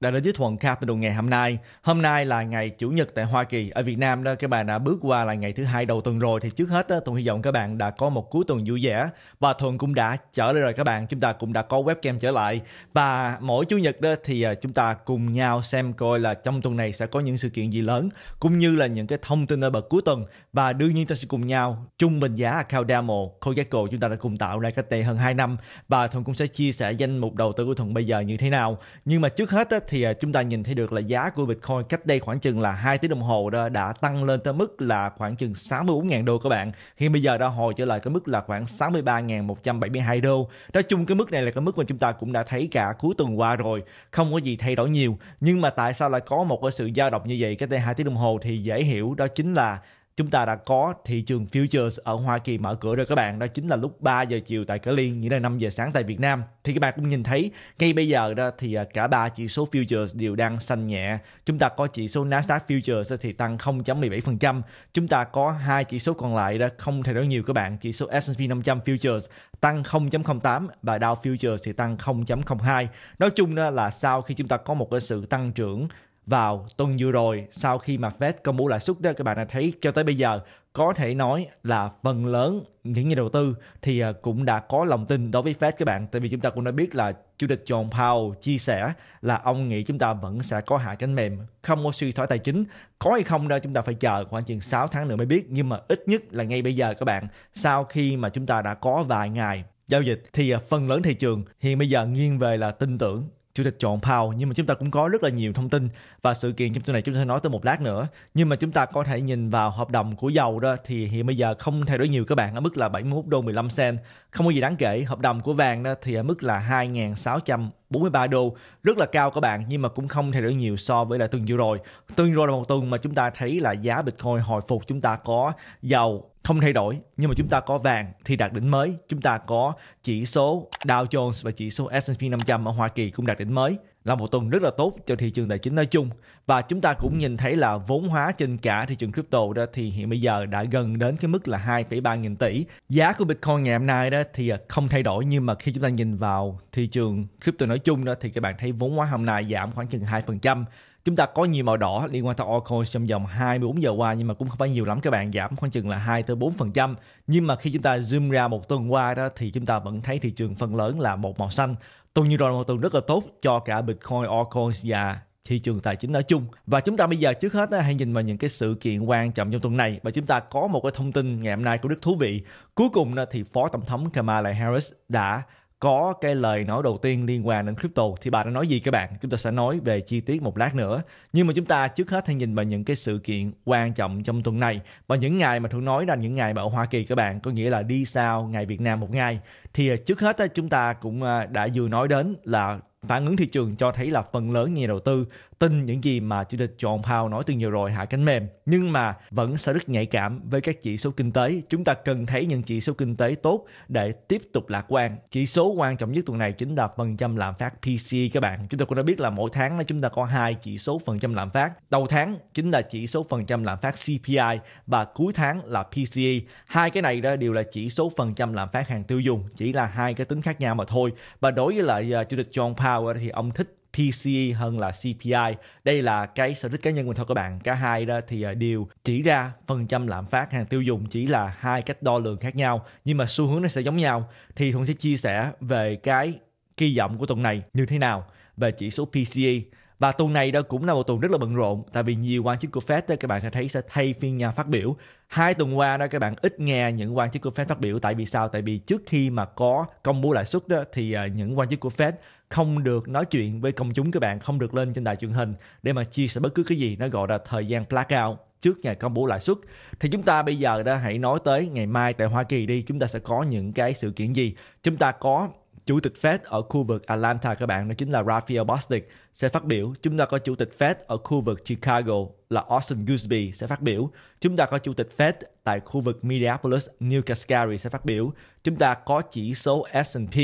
đã đến với thuần Capital ngày hôm nay. Hôm nay là ngày chủ nhật tại Hoa Kỳ. Ở Việt Nam đó các bạn đã bước qua là ngày thứ hai đầu tuần rồi thì trước hết đó, Thuận hy vọng các bạn đã có một cuối tuần vui vẻ và Thuận cũng đã trở lại rồi các bạn. Chúng ta cũng đã có webcam trở lại và mỗi chủ nhật đó thì à, chúng ta cùng nhau xem coi là trong tuần này sẽ có những sự kiện gì lớn cũng như là những cái thông tin ở bậc cuối tuần và đương nhiên ta sẽ cùng nhau chung bình giá account demo Kojako chúng ta đã cùng tạo ra cách đây hơn 2 năm và Thuận cũng sẽ chia sẻ danh mục đầu tư của Thuận bây giờ như thế nào. Nhưng mà trước hết đó, thì à, chúng ta nhìn thấy được là giá của Bitcoin cách đây khoảng chừng là 2 tiếng đồng hồ đó đã tăng lên tới mức là khoảng chừng 64.000 đô các bạn. Hiện bây giờ đã hồi trở lại cái mức là khoảng 63.172 đô. Nói chung cái mức này là cái mức mà chúng ta cũng đã thấy cả cuối tuần qua rồi, không có gì thay đổi nhiều. Nhưng mà tại sao lại có một cái sự dao động như vậy cách đây 2 tiếng đồng hồ thì dễ hiểu đó chính là chúng ta đã có thị trường futures ở Hoa Kỳ mở cửa rồi các bạn đó chính là lúc 3 giờ chiều tại Cát Liên nghĩa là 5 giờ sáng tại Việt Nam thì các bạn cũng nhìn thấy ngay bây giờ đó thì à, cả ba chỉ số futures đều đang xanh nhẹ chúng ta có chỉ số Nasdaq futures thì tăng 0.17% chúng ta có hai chỉ số còn lại đó không thay đổi nhiều các bạn chỉ số S&P 500 futures tăng 0.08 và Dow futures thì tăng 0.02 nói chung đó là sau khi chúng ta có một cái sự tăng trưởng vào tuần vừa rồi sau khi mà Fed công bố lãi suất đó các bạn đã thấy cho tới bây giờ có thể nói là phần lớn những nhà đầu tư thì à, cũng đã có lòng tin đối với Fed các bạn tại vì chúng ta cũng đã biết là chủ tịch John Powell chia sẻ là ông nghĩ chúng ta vẫn sẽ có hạ cánh mềm không có suy thoái tài chính có hay không đó chúng ta phải chờ khoảng chừng 6 tháng nữa mới biết nhưng mà ít nhất là ngay bây giờ các bạn sau khi mà chúng ta đã có vài ngày giao dịch thì à, phần lớn thị trường hiện bây giờ nghiêng về là tin tưởng chủ tịch chọn Powell nhưng mà chúng ta cũng có rất là nhiều thông tin và sự kiện trong tuần này chúng ta sẽ nói tới một lát nữa nhưng mà chúng ta có thể nhìn vào hợp đồng của dầu đó thì hiện bây giờ không thay đổi nhiều các bạn ở mức là 71 đô 15 cent không có gì đáng kể hợp đồng của vàng đó thì ở mức là 2.643 đô rất là cao các bạn nhưng mà cũng không thay đổi nhiều so với lại tuần vừa rồi tuần rồi là một tuần mà chúng ta thấy là giá Bitcoin hồi phục chúng ta có dầu không thay đổi nhưng mà chúng ta có vàng thì đạt đỉnh mới chúng ta có chỉ số Dow Jones và chỉ số S&P 500 ở Hoa Kỳ cũng đạt đỉnh mới là một tuần rất là tốt cho thị trường tài chính nói chung và chúng ta cũng nhìn thấy là vốn hóa trên cả thị trường crypto đó thì hiện bây giờ đã gần đến cái mức là 2,3 nghìn tỷ giá của Bitcoin ngày hôm nay đó thì à, không thay đổi nhưng mà khi chúng ta nhìn vào thị trường crypto nói chung đó thì các bạn thấy vốn hóa hôm nay giảm khoảng chừng 2% chúng ta có nhiều màu đỏ liên quan tới altcoins trong vòng 24 giờ qua nhưng mà cũng không phải nhiều lắm các bạn giảm khoảng chừng là 2 tới 4% nhưng mà khi chúng ta zoom ra một tuần qua đó thì chúng ta vẫn thấy thị trường phần lớn là một màu xanh tuần như rồi một tuần rất là tốt cho cả Bitcoin, altcoins và thị trường tài chính nói chung và chúng ta bây giờ trước hết hãy nhìn vào những cái sự kiện quan trọng trong tuần này và chúng ta có một cái thông tin ngày hôm nay cũng rất thú vị cuối cùng thì phó tổng thống Kamala Harris đã có cái lời nói đầu tiên liên quan đến crypto thì bà đã nói gì các bạn chúng ta sẽ nói về chi tiết một lát nữa nhưng mà chúng ta trước hết hãy nhìn vào những cái sự kiện quan trọng trong tuần này và những ngày mà thường nói là những ngày mà ở Hoa Kỳ các bạn có nghĩa là đi sau ngày Việt Nam một ngày thì à, trước hết chúng ta cũng à, đã vừa nói đến là phản ứng thị trường cho thấy là phần lớn nhà đầu tư tin những gì mà chủ tịch John Powell nói từ nhiều rồi hạ cánh mềm nhưng mà vẫn sẽ rất nhạy cảm với các chỉ số kinh tế. Chúng ta cần thấy những chỉ số kinh tế tốt để tiếp tục lạc quan. Chỉ số quan trọng nhất tuần này chính là phần trăm lạm phát PCE các bạn. Chúng ta cũng đã biết là mỗi tháng chúng ta có hai chỉ số phần trăm lạm phát. Đầu tháng chính là chỉ số phần trăm lạm phát CPI và cuối tháng là PCE. Hai cái này đó đều là chỉ số phần trăm lạm phát hàng tiêu dùng, chỉ là hai cái tính khác nhau mà thôi. Và đối với lại à, chủ tịch John Powell thì ông thích PCE hơn là CPI. Đây là cái sở thích cá nhân mình thôi các bạn. Cả hai đó thì à, đều chỉ ra phần trăm lạm phát hàng tiêu dùng chỉ là hai cách đo lường khác nhau nhưng mà xu hướng nó sẽ giống nhau. Thì Thuận sẽ chia sẻ về cái kỳ vọng của tuần này như thế nào về chỉ số PCE và tuần này đó cũng là một tuần rất là bận rộn tại vì nhiều quan chức của Fed đó, các bạn sẽ thấy sẽ thay phiên nhau phát biểu. Hai tuần qua đó các bạn ít nghe những quan chức của Fed phát biểu tại vì sao? Tại vì trước khi mà có công bố lãi suất đó thì à, những quan chức của Fed không được nói chuyện với công chúng các bạn, không được lên trên đài truyền hình để mà chia sẻ bất cứ cái gì nó gọi là thời gian blackout trước ngày công bố lãi suất thì chúng ta bây giờ đã hãy nói tới ngày mai tại Hoa Kỳ đi chúng ta sẽ có những cái sự kiện gì chúng ta có Chủ tịch Fed ở khu vực Atlanta các bạn đó chính là Raphael Bostic sẽ phát biểu. Chúng ta có chủ tịch Fed ở khu vực Chicago là Austin Gooseby sẽ phát biểu. Chúng ta có chủ tịch Fed tại khu vực Minneapolis, Neil Cascari sẽ phát biểu. Chúng ta có chỉ số S&P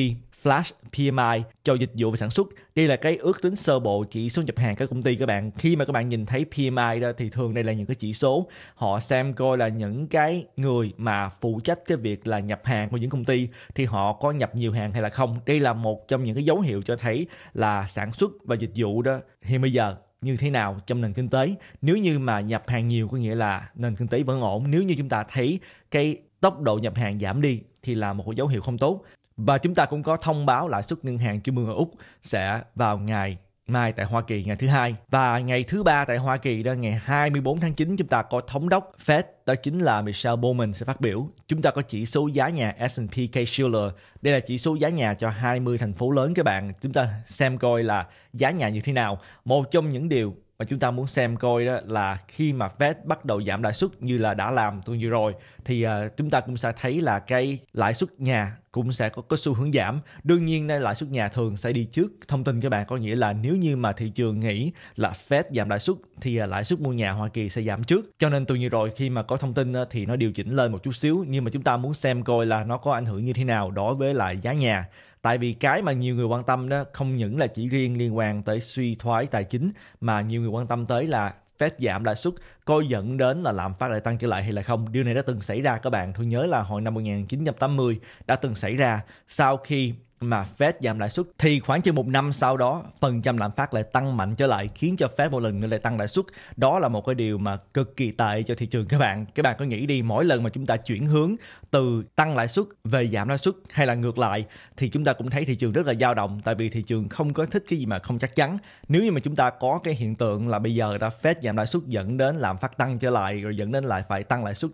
flash PMI cho dịch vụ và sản xuất. Đây là cái ước tính sơ bộ chỉ số nhập hàng các công ty các bạn. Khi mà các bạn nhìn thấy PMI đó thì thường đây là những cái chỉ số họ xem coi là những cái người mà phụ trách cái việc là nhập hàng của những công ty thì họ có nhập nhiều hàng hay là không. Đây là một trong những cái dấu hiệu cho thấy là sản xuất và dịch vụ đó hiện bây giờ như thế nào trong nền kinh tế nếu như mà nhập hàng nhiều có nghĩa là nền kinh tế vẫn ổn nếu như chúng ta thấy cái tốc độ nhập hàng giảm đi thì là một dấu hiệu không tốt và chúng ta cũng có thông báo lãi suất ngân hàng trung ương ở Úc sẽ vào ngày mai tại Hoa Kỳ ngày thứ hai và ngày thứ ba tại Hoa Kỳ đó ngày 24 tháng 9 chúng ta có thống đốc Fed đó chính là Michelle Bowman sẽ phát biểu. Chúng ta có chỉ số giá nhà S&P Case-Shiller. Đây là chỉ số giá nhà cho 20 thành phố lớn các bạn. Chúng ta xem coi là giá nhà như thế nào. Một trong những điều mà chúng ta muốn xem coi đó là khi mà Fed bắt đầu giảm lãi suất như là đã làm tuần vừa rồi thì ờ, chúng ta cũng sẽ thấy là cái lãi suất nhà cũng sẽ có, có xu hướng giảm. Đương nhiên đây lãi suất nhà thường sẽ đi trước thông tin các bạn có nghĩa là nếu như mà thị trường nghĩ là Fed giảm lãi suất thì ờ, lãi suất mua nhà Hoa Kỳ sẽ giảm trước. Cho nên tuần vừa rồi khi mà có thông tin thì nó điều chỉnh lên một chút xíu nhưng mà chúng ta muốn xem coi là nó có ảnh hưởng như thế nào đối với lại giá nhà. Tại vì cái mà nhiều người quan tâm đó không những là chỉ riêng liên quan tới suy thoái tài chính mà nhiều người quan tâm tới là Fed giảm lãi suất có dẫn đến là lạm phát lại tăng trở lại hay là không. Điều này đã từng xảy ra các bạn. Tôi nhớ là hồi năm 1980 đã từng xảy ra sau khi mà Fed giảm lãi suất thì khoảng chừng một năm sau đó phần trăm lạm phát lại tăng mạnh trở lại khiến cho Fed một lần nữa lại tăng lãi suất đó là một cái điều mà cực kỳ tệ cho thị trường các bạn các bạn có nghĩ đi mỗi lần mà chúng ta chuyển hướng từ tăng lãi suất về giảm lãi suất hay là ngược lại thì chúng ta cũng thấy thị trường rất là dao động tại vì thị trường không có thích cái gì mà không chắc chắn nếu như mà chúng ta có cái hiện tượng là bây giờ ta Fed giảm lãi suất dẫn đến lạm phát tăng trở lại rồi dẫn đến lại phải tăng lãi suất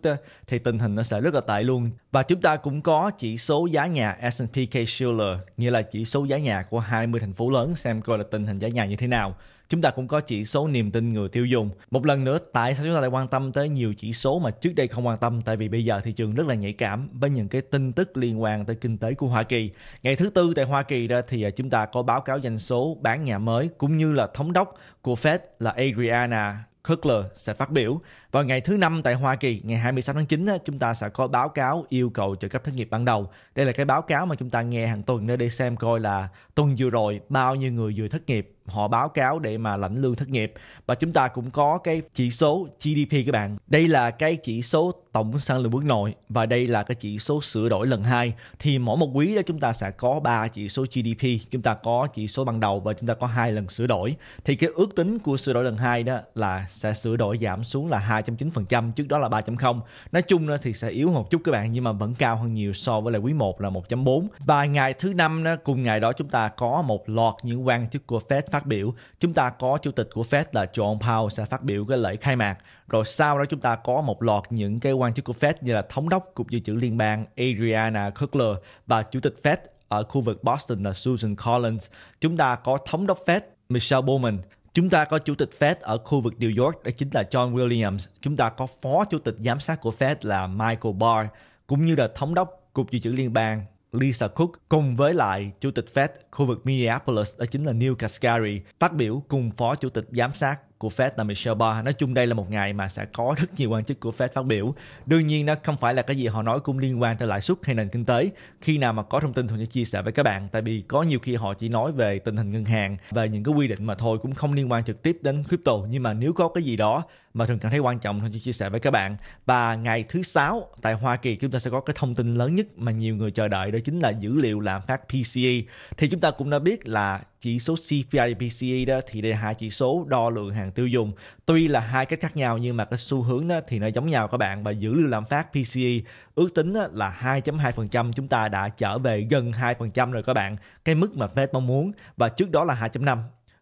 thì tình hình nó sẽ rất là tệ luôn và chúng ta cũng có chỉ số giá nhà S&P Case Shiller nghĩa là chỉ số giá nhà của 20 thành phố lớn xem coi là tình hình giá nhà như thế nào. Chúng ta cũng có chỉ số niềm tin người tiêu dùng. Một lần nữa, tại sao chúng ta lại quan tâm tới nhiều chỉ số mà trước đây không quan tâm? Tại vì bây giờ thị trường rất là nhạy cảm với những cái tin tức liên quan tới kinh tế của Hoa Kỳ. Ngày thứ tư tại Hoa Kỳ đó thì à, chúng ta có báo cáo doanh số bán nhà mới cũng như là thống đốc của Fed là Adriana Kukler sẽ phát biểu vào ngày thứ năm tại Hoa Kỳ, ngày 26 tháng 9, chúng ta sẽ có báo cáo yêu cầu trợ cấp thất nghiệp ban đầu. Đây là cái báo cáo mà chúng ta nghe hàng tuần để xem coi là tuần vừa rồi bao nhiêu người vừa thất nghiệp họ báo cáo để mà lãnh lương thất nghiệp và chúng ta cũng có cái chỉ số GDP các bạn. Đây là cái chỉ số tổng sản lượng quốc nội và đây là cái chỉ số sửa đổi lần 2 thì mỗi một quý đó chúng ta sẽ có 3 chỉ số GDP, chúng ta có chỉ số ban đầu và chúng ta có hai lần sửa đổi. Thì cái ước tính của sửa đổi lần 2 đó là sẽ sửa đổi giảm xuống là 3.9% trước đó là 3.0 nói chung thì sẽ yếu một chút các bạn nhưng mà vẫn cao hơn nhiều so với lại quý 1 là 1.4 và ngày thứ năm cùng ngày đó chúng ta có một loạt những quan chức của Fed phát biểu chúng ta có chủ tịch của Fed là John Powell sẽ phát biểu cái lễ khai mạc rồi sau đó chúng ta có một loạt những cái quan chức của Fed như là thống đốc cục dự trữ liên bang Adriana Kugler và chủ tịch Fed ở khu vực Boston là Susan Collins. Chúng ta có thống đốc Fed Michelle Bowman Chúng ta có chủ tịch Fed ở khu vực New York đó chính là John Williams. Chúng ta có phó chủ tịch giám sát của Fed là Michael Barr cũng như là thống đốc cục dự trữ liên bang Lisa Cook cùng với lại chủ tịch Fed khu vực Minneapolis đó chính là Neil Cascari phát biểu cùng phó chủ tịch giám sát của Fed là Michelle Barr. Nói chung đây là một ngày mà sẽ có rất nhiều quan chức của Fed phát biểu. Đương nhiên nó không phải là cái gì họ nói cũng liên quan tới lãi suất hay nền kinh tế. Khi nào mà có thông tin Thuận sẽ chia sẻ với các bạn tại vì có nhiều khi họ chỉ nói về tình hình ngân hàng về những cái quy định mà thôi cũng không liên quan trực tiếp đến crypto nhưng mà nếu có cái gì đó mà thường cảm thấy quan trọng Thuận sẽ chia sẻ với các bạn. Và ngày thứ sáu tại Hoa Kỳ chúng ta sẽ có cái thông tin lớn nhất mà nhiều người chờ đợi đó chính là dữ liệu lạm phát PCE. Thì chúng ta cũng đã biết là chỉ số CPI PCE đó thì đây là hai chỉ số đo lượng hàng tiêu dùng tuy là hai cách khác nhau nhưng mà cái xu hướng đó thì nó giống nhau các bạn và giữ lưu lạm phát PCE ước tính là 2.2% chúng ta đã trở về gần 2% rồi các bạn cái mức mà Fed mong muốn và trước đó là 2.5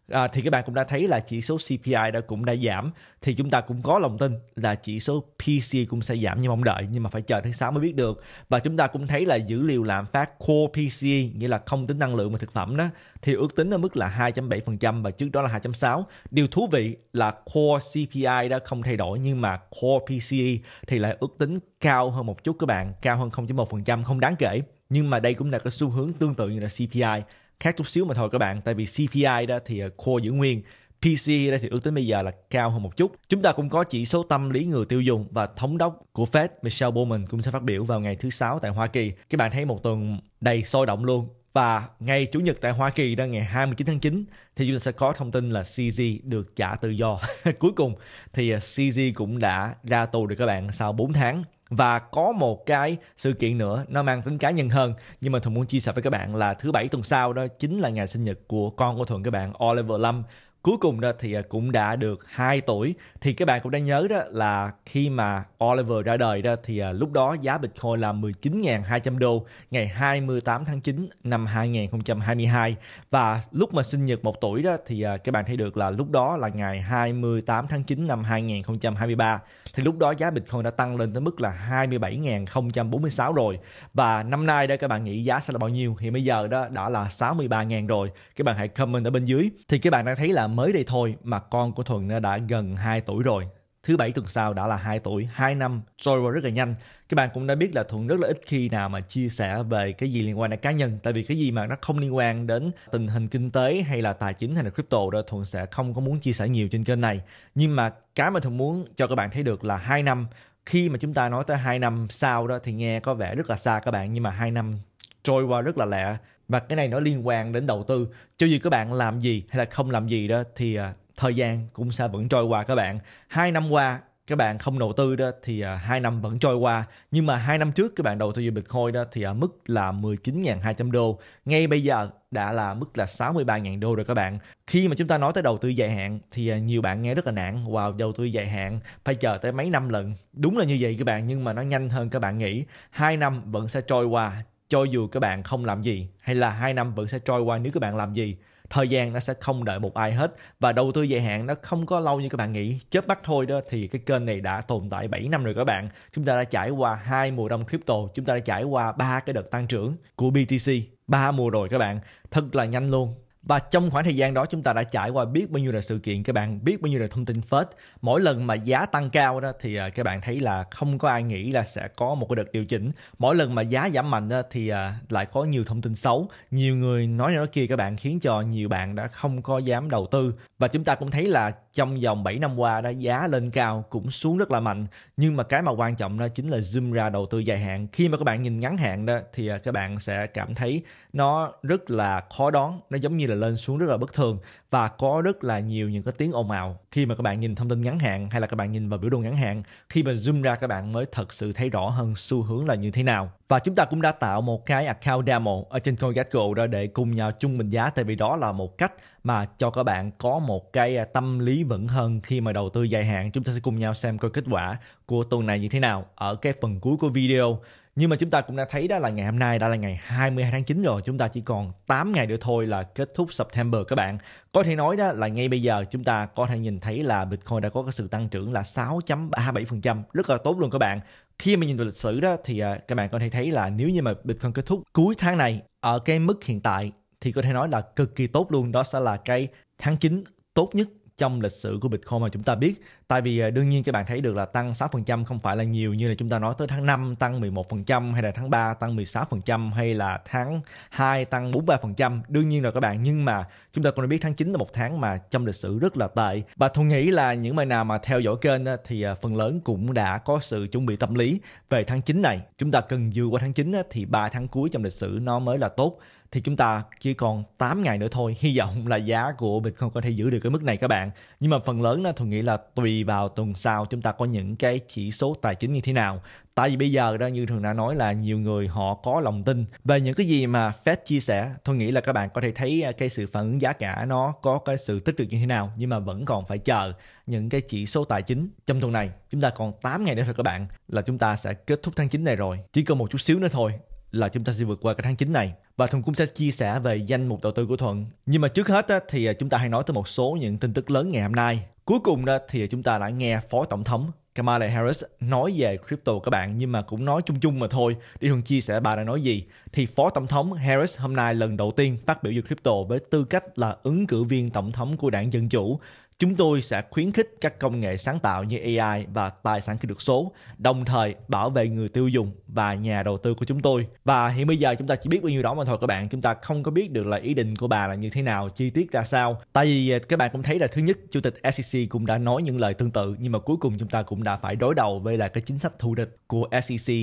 à, thì các bạn cũng đã thấy là chỉ số CPI đã cũng đã giảm thì chúng ta cũng có lòng tin là chỉ số PC cũng sẽ giảm như mong đợi nhưng mà phải chờ tháng 6 mới biết được và chúng ta cũng thấy là dữ liệu lạm phát core PC nghĩa là không tính năng lượng và thực phẩm đó thì ước tính ở mức là 2.7% và trước đó là 2.6 điều thú vị là core CPI đã không thay đổi nhưng mà core PCE thì lại ước tính cao hơn một chút các bạn cao hơn 0.1% không đáng kể nhưng mà đây cũng là cái xu hướng tương tự như là CPI khác chút xíu mà thôi các bạn tại vì CPI đó thì core ờ, giữ nguyên PC đây thì ước tính bây giờ là cao hơn một chút. Chúng ta cũng có chỉ số tâm lý người tiêu dùng và thống đốc của Fed Michelle Bowman cũng sẽ phát biểu vào ngày thứ sáu tại Hoa Kỳ. Các bạn thấy một tuần đầy sôi động luôn. Và ngày Chủ nhật tại Hoa Kỳ đó ngày 29 tháng 9 thì chúng ta sẽ có thông tin là CZ được trả tự do. Cuối cùng thì ờ, CZ cũng đã ra tù được các bạn sau 4 tháng và có một cái sự kiện nữa nó mang tính cá nhân hơn nhưng mà thuận muốn chia sẻ với các bạn là thứ bảy tuần sau đó chính là ngày sinh nhật của con của thuận các bạn Oliver Lâm cuối cùng đó thì à, cũng đã được 2 tuổi thì các bạn cũng đã nhớ đó là khi mà Oliver ra đời đó thì à, lúc đó giá Bitcoin là 19.200 đô ngày 28 tháng 9 năm 2022 và lúc mà sinh nhật 1 tuổi đó thì à, các bạn thấy được là lúc đó là ngày 28 tháng 9 năm 2023 thì lúc đó giá Bitcoin đã tăng lên tới mức là 27.046 rồi và năm nay đó các bạn nghĩ giá sẽ là bao nhiêu thì bây giờ đó đã là 63.000 rồi các bạn hãy comment ở bên dưới thì các bạn đã thấy là mới đây thôi mà con của Thuận đã gần 2 tuổi rồi. Thứ bảy tuần sau đã là 2 tuổi, 2 năm trôi qua rất là nhanh. Các bạn cũng đã biết là Thuận rất là ít khi nào mà chia sẻ về cái gì liên quan đến cá nhân. Tại vì cái gì mà nó không liên quan đến tình hình kinh tế hay là tài chính hay là crypto đó Thuận sẽ không có muốn chia sẻ nhiều trên kênh này. Nhưng mà cái mà Thuận muốn cho các bạn thấy được là 2 năm khi mà chúng ta nói tới 2 năm sau đó thì nghe có vẻ rất là xa các bạn nhưng mà 2 năm trôi qua rất là lẹ và cái này nó liên quan đến đầu tư cho dù các bạn làm gì hay là không làm gì đó thì à, thời gian cũng sẽ vẫn trôi qua các bạn hai năm qua các bạn không đầu tư đó thì à, hai năm vẫn trôi qua nhưng mà hai năm trước các bạn đầu tư vào Bitcoin đó thì ở à, mức là 19.200 đô ngay bây giờ đã là mức là 63.000 đô rồi các bạn khi mà chúng ta nói tới đầu tư dài hạn thì nhiều bạn nghe rất là nản wow đầu tư dài hạn phải chờ tới mấy năm lần đúng là như vậy các bạn nhưng mà nó nhanh hơn các bạn nghĩ hai năm vẫn sẽ trôi qua cho dù các bạn không làm gì hay là hai năm vẫn sẽ trôi qua nếu các bạn làm gì thời gian nó sẽ không đợi một ai hết và đầu tư dài hạn nó không có lâu như các bạn nghĩ chớp mắt thôi đó thì cái kênh này đã tồn tại 7 năm rồi các bạn chúng ta đã trải qua hai mùa đông crypto chúng ta đã trải qua ba cái đợt tăng trưởng của BTC ba mùa rồi các bạn thật là nhanh luôn và trong khoảng thời gian đó chúng ta đã trải qua biết bao nhiêu là sự kiện các bạn biết bao nhiêu là thông tin phết mỗi lần mà giá tăng cao đó thì à, các bạn thấy là không có ai nghĩ là sẽ có một cái đợt điều chỉnh mỗi lần mà giá giảm mạnh đó, thì à, lại có nhiều thông tin xấu nhiều người nói nói kia các bạn khiến cho nhiều bạn đã không có dám đầu tư và chúng ta cũng thấy là trong vòng 7 năm qua đã giá lên cao cũng xuống rất là mạnh nhưng mà cái mà quan trọng đó chính là zoom ra đầu tư dài hạn khi mà các bạn nhìn ngắn hạn đó thì à, các bạn sẽ cảm thấy nó rất là khó đoán nó giống như là lên xuống rất là bất thường và có rất là nhiều những cái tiếng ồn ào khi mà các bạn nhìn thông tin ngắn hạn hay là các bạn nhìn vào biểu đồ ngắn hạn khi mà zoom ra các bạn mới thật sự thấy rõ hơn xu hướng là như thế nào và chúng ta cũng đã tạo một cái account demo ở trên CoinGecko đó để cùng nhau chung bình giá tại vì đó là một cách mà cho các bạn có một cái à, tâm lý vững hơn khi mà đầu tư dài hạn chúng ta sẽ cùng nhau xem coi kết quả của tuần này như thế nào ở cái phần cuối của video nhưng mà chúng ta cũng đã thấy đó là ngày hôm nay đã là ngày 22 tháng 9 rồi, chúng ta chỉ còn 8 ngày nữa thôi là kết thúc September các bạn. Có thể nói đó là ngay bây giờ chúng ta có thể nhìn thấy là Bitcoin đã có cái sự tăng trưởng là 6.37%, rất là tốt luôn các bạn. Khi mà nhìn vào lịch sử đó thì à, các bạn có thể thấy là nếu như mà Bitcoin kết thúc cuối tháng này ở cái mức hiện tại thì có thể nói là cực kỳ tốt luôn, đó sẽ là cái tháng 9 tốt nhất trong lịch sử của Bitcoin mà chúng ta biết. Tại vì à, đương nhiên các bạn thấy được là tăng 6% không phải là nhiều như là chúng ta nói tới tháng 5 tăng 11% hay là tháng 3 tăng 16% hay là tháng 2 tăng 43%. Đương nhiên rồi các bạn nhưng mà chúng ta cũng đã biết tháng 9 là một tháng mà trong lịch sử rất là tệ. Và tôi nghĩ là những bạn nào mà theo dõi kênh thì à, phần lớn cũng đã có sự chuẩn bị tâm lý về tháng 9 này. Chúng ta cần vừa qua tháng 9 thì 3 tháng cuối trong lịch sử nó mới là tốt thì chúng ta chỉ còn 8 ngày nữa thôi hy vọng là giá của Bitcoin có thể giữ được cái mức này các bạn nhưng mà phần lớn đó tôi nghĩ là tùy vào tuần sau chúng ta có những cái chỉ số tài chính như thế nào tại vì bây giờ đó như thường đã nói là nhiều người họ có lòng tin về những cái gì mà Fed chia sẻ tôi nghĩ là các bạn có thể thấy à, cái sự phản ứng giá cả nó có cái sự tích cực như thế nào nhưng mà vẫn còn phải chờ những cái chỉ số tài chính trong tuần này chúng ta còn 8 ngày nữa thôi các bạn là chúng ta sẽ kết thúc tháng 9 này rồi chỉ còn một chút xíu nữa thôi là chúng ta sẽ vượt qua cái tháng 9 này và Thuận cũng sẽ chia sẻ về danh mục đầu tư của Thuận. Nhưng mà trước hết thì à, chúng ta hãy nói tới một số những tin tức lớn ngày hôm nay. Cuối cùng đó thì à, chúng ta đã nghe Phó Tổng thống Kamala Harris nói về crypto các bạn nhưng mà cũng nói chung chung mà thôi để thuận chia sẻ bà đã nói gì thì phó tổng thống Harris hôm nay lần đầu tiên phát biểu về crypto với tư cách là ứng cử viên tổng thống của đảng dân chủ Chúng tôi sẽ khuyến khích các công nghệ sáng tạo như AI và tài sản kỹ thuật số, đồng thời bảo vệ người tiêu dùng và nhà đầu tư của chúng tôi. Và hiện bây giờ chúng ta chỉ biết bao nhiêu đó mà thôi các bạn, chúng ta không có biết được là ý định của bà là như thế nào, chi tiết ra sao. Tại vì à, các bạn cũng thấy là thứ nhất, Chủ tịch SEC cũng đã nói những lời tương tự, nhưng mà cuối cùng chúng ta cũng đã phải đối đầu với là cái chính sách thù địch của SEC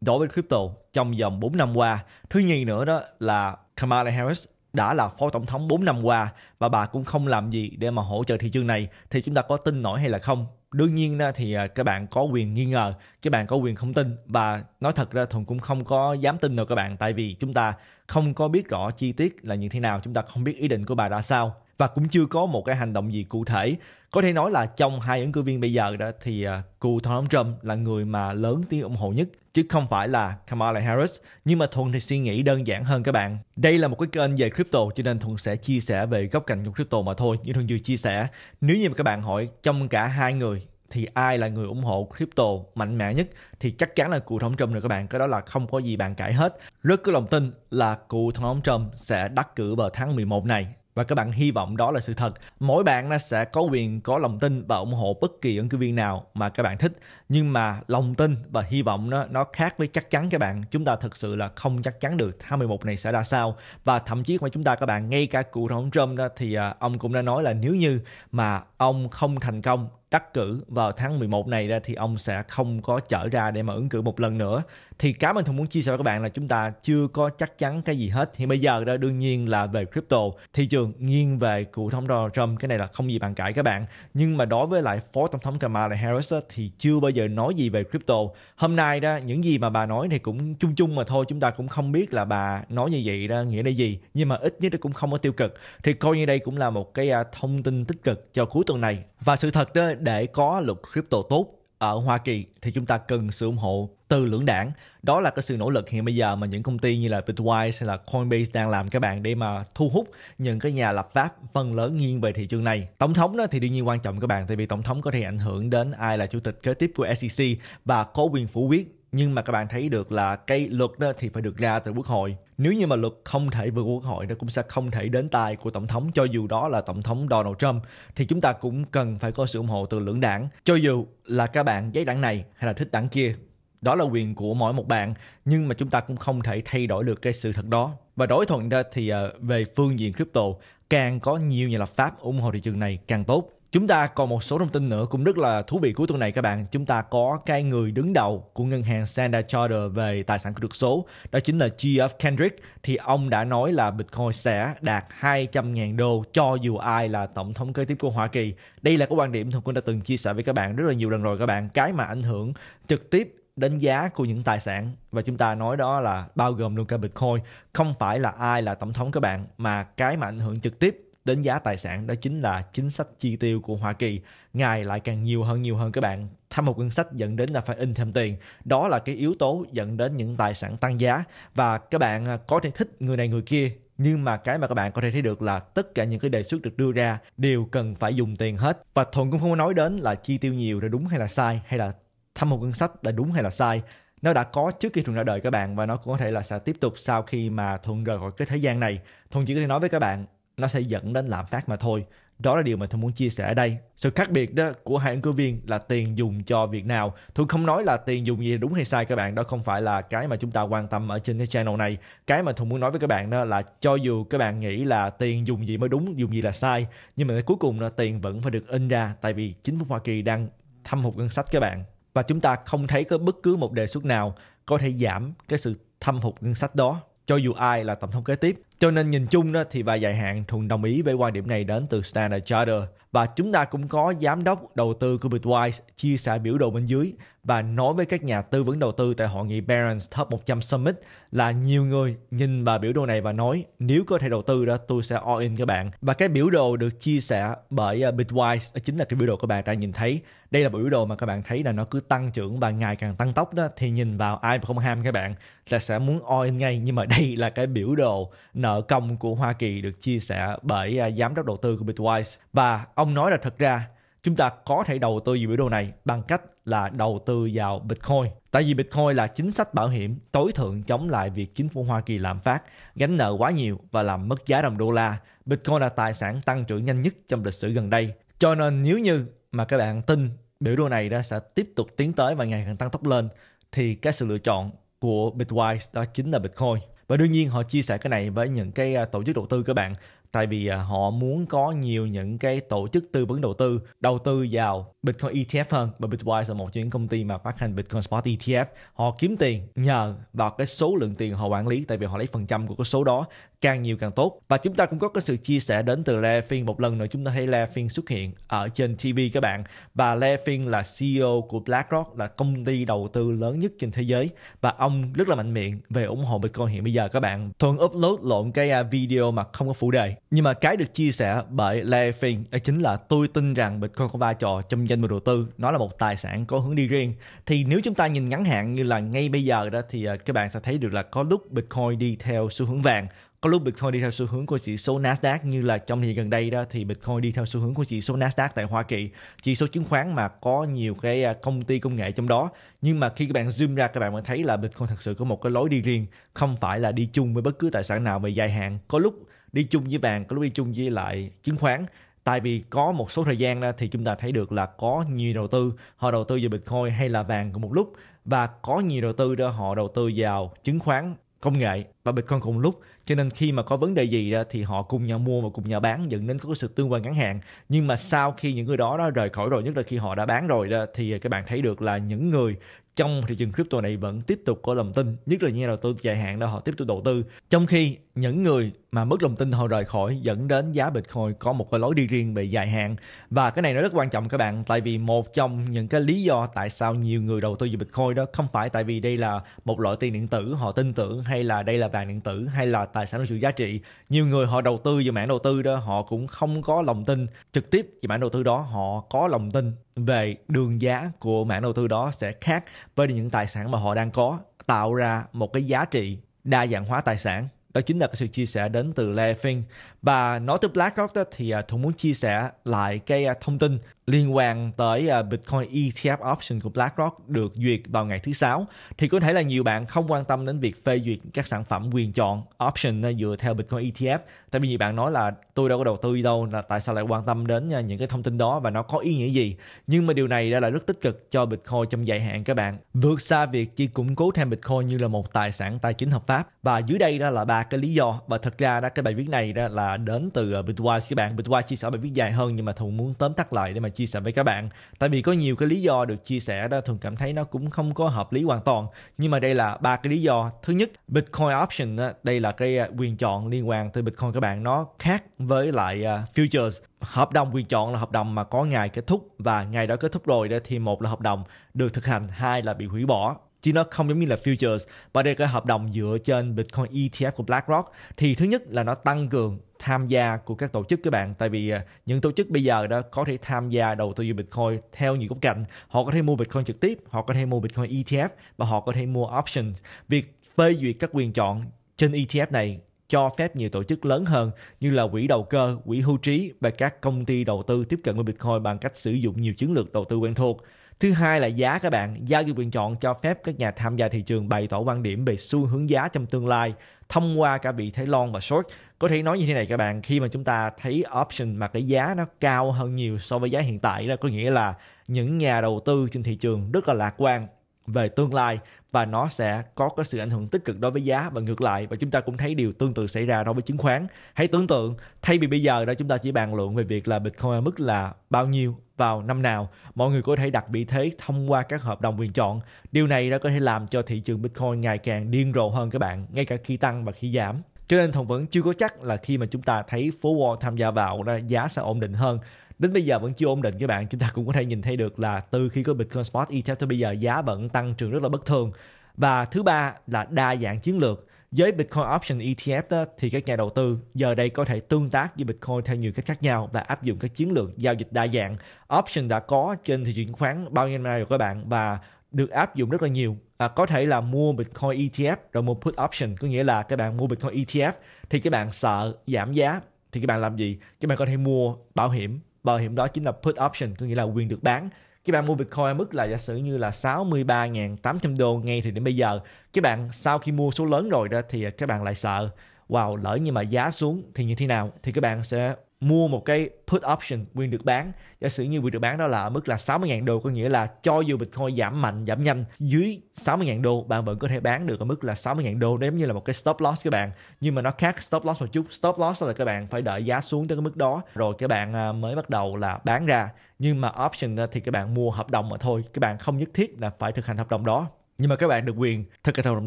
đối với crypto trong vòng 4 năm qua. Thứ nhì nữa đó là Kamala Harris đã là phó tổng thống 4 năm qua và bà cũng không làm gì để mà hỗ trợ thị trường này thì chúng ta có tin nổi hay là không đương nhiên thì à, các bạn có quyền nghi ngờ các bạn có quyền không tin và nói thật ra thuận cũng không có dám tin đâu các bạn tại vì chúng ta không có biết rõ chi tiết là như thế nào chúng ta không biết ý định của bà ra sao và cũng chưa có một cái hành động gì cụ thể có thể nói là trong hai ứng cử viên bây giờ đó thì à, cụ Donald Trump là người mà lớn tiếng ủng hộ nhất chứ không phải là Kamala Harris nhưng mà thuần thì suy nghĩ đơn giản hơn các bạn đây là một cái kênh về crypto cho nên thuần sẽ chia sẻ về góc cạnh của crypto mà thôi như thuần vừa chia sẻ nếu như mà các bạn hỏi trong cả hai người thì ai là người ủng hộ crypto mạnh mẽ nhất thì chắc chắn là cụ thống Trump rồi các bạn, cái đó là không có gì bàn cãi hết. Rất có lòng tin là cụ thống Trump sẽ đắc cử vào tháng 11 này và các bạn hy vọng đó là sự thật. Mỗi bạn sẽ có quyền có lòng tin và ủng hộ bất kỳ ứng cử viên nào mà các bạn thích. Nhưng mà lòng tin và hy vọng nó nó khác với chắc chắn các bạn. Chúng ta thực sự là không chắc chắn được tháng 11 này sẽ ra sao. Và thậm chí mà chúng ta các bạn ngay cả cụ thống Trump đó thì à, ông cũng đã nói là nếu như mà ông không thành công đắc cử vào tháng 11 này ra thì ông sẽ không có trở ra để mà ứng cử một lần nữa. Thì cá mình thường muốn chia sẻ với các bạn là chúng ta chưa có chắc chắn cái gì hết. Thì bây giờ đó đương nhiên là về crypto, thị trường nghiêng về cựu thống Donald Trump, cái này là không gì bàn cãi các bạn. Nhưng mà đối với lại phó tổng thống Kamala Harris đó, thì chưa bao giờ nói gì về crypto. Hôm nay đó những gì mà bà nói thì cũng chung chung mà thôi, chúng ta cũng không biết là bà nói như vậy đó nghĩa là gì, nhưng mà ít nhất cũng không có tiêu cực. Thì coi như đây cũng là một cái à, thông tin tích cực cho cuối tuần này. Và sự thật đó để có luật crypto tốt ở Hoa Kỳ thì chúng ta cần sự ủng hộ từ lưỡng đảng. Đó là cái sự nỗ lực hiện bây giờ mà những công ty như là Bitwise hay là Coinbase đang làm các bạn để mà thu hút những cái nhà lập pháp phần lớn nghiêng về thị trường này. Tổng thống đó thì đương nhiên quan trọng các bạn tại vì tổng thống có thể ảnh hưởng đến ai là chủ tịch kế tiếp của SEC và có quyền phủ quyết nhưng mà các bạn thấy được là cái luật đó thì phải được ra từ quốc hội nếu như mà luật không thể vượt quốc hội nó cũng sẽ không thể đến tay của tổng thống cho dù đó là tổng thống Donald Trump thì chúng ta cũng cần phải có sự ủng hộ từ lưỡng đảng cho dù là các bạn giấy đảng này hay là thích đảng kia đó là quyền của mỗi một bạn nhưng mà chúng ta cũng không thể thay đổi được cái sự thật đó và đối thuận ra thì ờ, về phương diện crypto càng có nhiều nhà lập pháp ủng hộ thị trường này càng tốt Chúng ta còn một số thông tin nữa cũng rất là thú vị cuối tuần này các bạn. Chúng ta có cái người đứng đầu của ngân hàng Standard Charter về tài sản kỹ thuật số, đó chính là Geoff Kendrick. Thì ông đã nói là Bitcoin sẽ đạt 200.000 đô cho dù ai là tổng thống kế tiếp của Hoa Kỳ. Đây là cái quan điểm thường quân đã từng chia sẻ với các bạn rất là nhiều lần rồi các bạn. Cái mà ảnh hưởng trực tiếp đánh giá của những tài sản và chúng ta nói đó là bao gồm luôn cả Bitcoin. Không phải là ai là tổng thống các bạn mà cái mà ảnh hưởng trực tiếp đánh giá tài sản đó chính là chính sách chi tiêu của Hoa Kỳ ngày lại càng nhiều hơn nhiều hơn các bạn thâm hụt ngân sách dẫn đến là phải in thêm tiền đó là cái yếu tố dẫn đến những tài sản tăng giá và các bạn à, có thể thích người này người kia nhưng mà cái mà các bạn có thể thấy được là tất cả những cái đề xuất được đưa ra đều cần phải dùng tiền hết và thuận cũng không có nói đến là chi tiêu nhiều là đúng hay là sai hay là thâm hụt ngân sách là đúng hay là sai nó đã có trước khi thuận ra đời các bạn và nó cũng có thể là sẽ tiếp tục sau khi mà thuận rời khỏi cái thế gian này thuận chỉ có thể nói với các bạn nó sẽ dẫn đến lạm phát mà thôi đó là điều mà tôi muốn chia sẻ ở đây sự khác biệt đó của hai ứng cử viên là tiền dùng cho việc nào tôi không nói là tiền dùng gì đúng hay sai các bạn đó không phải là cái mà chúng ta quan tâm ở trên cái channel này cái mà tôi muốn nói với các bạn đó là cho dù các bạn nghĩ là tiền dùng gì mới đúng dùng gì là sai nhưng mà cuối cùng là tiền vẫn phải được in ra tại vì chính phủ hoa kỳ đang thâm hụt ngân sách các bạn và chúng ta không thấy có bất cứ một đề xuất nào có thể giảm cái sự thâm hụt ngân sách đó cho dù ai là tổng thống kế tiếp cho nên nhìn chung đó thì và dài hạn Thuận đồng ý với quan điểm này đến từ Standard Charter và chúng ta cũng có giám đốc đầu tư của Bitwise chia sẻ biểu đồ bên dưới và nói với các nhà tư vấn đầu tư tại hội nghị Barron's Top 100 Summit là nhiều người nhìn vào biểu đồ này và nói nếu có thể đầu tư đó tôi sẽ all in các bạn. Và cái biểu đồ được chia sẻ bởi à, Bitwise đó chính là cái biểu đồ các bạn đã nhìn thấy. Đây là biểu đồ mà các bạn thấy là nó cứ tăng trưởng và ngày càng tăng tốc đó thì nhìn vào ai mà không ham các bạn là sẽ muốn all in ngay nhưng mà đây là cái biểu đồ nợ công của Hoa Kỳ được chia sẻ bởi à, giám đốc đầu tư của Bitwise và Ông nói là thật ra chúng ta có thể đầu tư vào biểu đồ này bằng cách là đầu tư vào Bitcoin. Tại vì Bitcoin là chính sách bảo hiểm tối thượng chống lại việc chính phủ Hoa Kỳ lạm phát, gánh nợ quá nhiều và làm mất giá đồng đô la. Bitcoin là tài sản tăng trưởng nhanh nhất trong lịch sử gần đây. Cho nên nếu như mà các bạn tin biểu đồ này đó sẽ tiếp tục tiến tới và ngày càng tăng tốc lên thì cái sự lựa chọn của Bitwise đó chính là Bitcoin. Và đương nhiên họ chia sẻ cái này với những cái à, tổ chức đầu tư các bạn tại vì à, họ muốn có nhiều những cái tổ chức tư vấn đầu tư đầu tư vào Bitcoin ETF hơn bởi Bitwise là một trong những công ty mà phát hành Bitcoin Spot ETF họ kiếm tiền nhờ vào cái số lượng tiền họ quản lý tại vì họ lấy phần trăm của cái số đó càng nhiều càng tốt và chúng ta cũng có cái sự chia sẻ đến từ Le Phiên một lần nữa chúng ta thấy Le Phiên xuất hiện ở trên TV các bạn và Le Phiên là CEO của BlackRock là công ty đầu tư lớn nhất trên thế giới và ông rất là mạnh miệng về ủng hộ Bitcoin hiện bây giờ các bạn thuần upload lộn cái à, video mà không có phụ đề nhưng mà cái được chia sẻ bởi Le Phiên chính là tôi tin rằng Bitcoin có vai trò trong doanh và đầu tư nó là một tài sản có hướng đi riêng thì nếu chúng ta nhìn ngắn hạn như là ngay bây giờ đó thì à, các bạn sẽ thấy được là có lúc Bitcoin đi theo xu hướng vàng có lúc Bitcoin đi theo xu hướng của chỉ số Nasdaq như là trong thời gần đây đó thì Bitcoin đi theo xu hướng của chỉ số Nasdaq tại Hoa Kỳ, chỉ số chứng khoán mà có nhiều cái à, công ty công nghệ trong đó. Nhưng mà khi các bạn zoom ra các bạn mới thấy là Bitcoin thật sự có một cái lối đi riêng, không phải là đi chung với bất cứ tài sản nào về dài hạn. Có lúc đi chung với vàng, có lúc đi chung với lại chứng khoán tại vì có một số thời gian thì chúng ta thấy được là có nhiều đầu tư họ đầu tư vào bitcoin hay là vàng cùng một lúc và có nhiều đầu tư đó họ đầu tư vào chứng khoán công nghệ và Bitcoin cùng lúc cho nên khi mà có vấn đề gì đó, thì họ cùng nhau mua và cùng nhau bán dẫn đến có sự tương quan ngắn hạn nhưng mà sau khi những người đó đó rời khỏi rồi nhất là khi họ đã bán rồi đó, thì các bạn thấy được là những người trong thị trường crypto này vẫn tiếp tục có lòng tin nhất là những nhà đầu tư dài hạn đó họ tiếp tục đầu tư trong khi những người mà mất lòng tin họ rời khỏi dẫn đến giá bitcoin có một cái lối đi riêng về dài hạn và cái này nó rất quan trọng các bạn tại vì một trong những cái lý do tại sao nhiều người đầu tư vào bitcoin đó không phải tại vì đây là một loại tiền điện tử họ tin tưởng hay là đây là vàng điện tử hay là tài sản có sự giá trị nhiều người họ đầu tư vào mảng đầu tư đó họ cũng không có lòng tin trực tiếp vào mảng đầu tư đó họ có lòng tin về đường giá của mảng đầu tư đó sẽ khác với những tài sản mà họ đang có tạo ra một cái giá trị đa dạng hóa tài sản đó chính là cái sự chia sẻ đến từ Lefin và nói tới BlackRock đó, thì uh, muốn chia sẻ lại cái à, thông tin liên quan tới à, Bitcoin ETF option của BlackRock được duyệt vào ngày thứ sáu. Thì có thể là nhiều bạn không quan tâm đến việc phê duyệt các sản phẩm quyền chọn option dựa theo Bitcoin ETF. Tại vì nhiều bạn nói là tôi đâu có đầu tư đâu, là tại sao lại quan tâm đến những cái thông tin đó và nó có ý nghĩa gì. Nhưng mà điều này đã là rất tích cực cho Bitcoin trong dài hạn các bạn. Vượt xa việc chỉ củng cố thêm Bitcoin như là một tài sản tài chính hợp pháp. Và dưới đây đó là ba cái lý do và thật ra đó cái bài viết này đó là đến từ ờ, Bitwise các bạn Bitwise chia sẻ bài viết dài hơn nhưng mà Thuận muốn tóm tắt lại để mà chia sẻ với các bạn tại vì có nhiều cái lý do được chia sẻ đó thường cảm thấy nó cũng không có hợp lý hoàn toàn nhưng mà đây là ba cái lý do thứ nhất Bitcoin option đây là cái ờ, quyền chọn liên quan tới Bitcoin các bạn nó khác với lại ờ, futures hợp đồng quyền chọn là hợp đồng mà có ngày kết thúc và ngày đó kết thúc rồi thì một là hợp đồng được thực hành hai là bị hủy bỏ chứ nó không giống như là futures và đây là cái hợp đồng dựa trên Bitcoin ETF của BlackRock thì thứ nhất là nó tăng cường tham gia của các tổ chức các bạn tại vì à, những tổ chức bây giờ đó có thể tham gia đầu tư vào Bitcoin theo nhiều góc cạnh họ có thể mua Bitcoin trực tiếp họ có thể mua Bitcoin ETF và họ có thể mua option việc phê duyệt các quyền chọn trên ETF này cho phép nhiều tổ chức lớn hơn như là quỹ đầu cơ, quỹ hưu trí và các công ty đầu tư tiếp cận với Bitcoin bằng cách sử dụng nhiều chiến lược đầu tư quen thuộc. Thứ hai là giá các bạn, giao dịch quyền chọn cho phép các nhà tham gia thị trường bày tỏ quan điểm về xu hướng giá trong tương lai thông qua cả vị thấy long và short. Có thể nói như thế này các bạn, khi mà chúng ta thấy option mà cái giá nó cao hơn nhiều so với giá hiện tại đó có nghĩa là những nhà đầu tư trên thị trường rất là lạc quan về tương lai và nó sẽ có cái sự ảnh hưởng tích cực đối với giá và ngược lại và chúng ta cũng thấy điều tương tự xảy ra đối với chứng khoán hãy tưởng tượng thay vì bây giờ đó chúng ta chỉ bàn luận về việc là bitcoin ở mức là bao nhiêu vào năm nào mọi người có thể đặt vị thế thông qua các hợp đồng quyền chọn điều này đã có thể làm cho thị trường bitcoin ngày càng điên rồ hơn các bạn ngay cả khi tăng và khi giảm cho nên thùng vẫn chưa có chắc là khi mà chúng ta thấy phố wall tham gia vào đó, giá sẽ ổn định hơn đến bây giờ vẫn chưa ổn định các bạn chúng ta cũng có thể nhìn thấy được là từ khi có Bitcoin Spot ETF tới bây giờ giá vẫn tăng trưởng rất là bất thường và thứ ba là đa dạng chiến lược với Bitcoin Option ETF đó, thì các nhà đầu tư giờ đây có thể tương tác với Bitcoin theo nhiều cách khác nhau và áp dụng các chiến lược giao dịch đa dạng. Option đã có trên thị trường khoán bao nhiêu năm nay rồi các bạn và được áp dụng rất là nhiều à, có thể là mua Bitcoin ETF rồi mua put option có nghĩa là các bạn mua Bitcoin ETF thì các bạn sợ giảm giá thì các bạn làm gì các bạn có thể mua bảo hiểm bảo hiểm đó chính là put option có nghĩa là quyền được bán các bạn mua Bitcoin ở mức là giả sử như là 63.800 đô ngay thì đến bây giờ các bạn sau khi mua số lớn rồi đó thì các bạn lại sợ wow lỡ như mà giá xuống thì như thế nào thì các bạn sẽ mua một cái put option quyền được bán giả sử như quyền được bán đó là ở mức là 60.000 đô có nghĩa là cho dù Bitcoin giảm mạnh giảm nhanh dưới 60.000 đô bạn vẫn có thể bán được ở mức là 60.000 đô đó giống như là một cái stop loss các bạn nhưng mà nó khác stop loss một chút stop loss là các bạn phải đợi giá xuống tới cái mức đó rồi các bạn à, mới bắt đầu là bán ra nhưng mà option à, thì các bạn mua hợp đồng mà thôi các bạn không nhất thiết là phải thực hành hợp đồng đó nhưng mà các bạn được quyền thực hành hợp đồng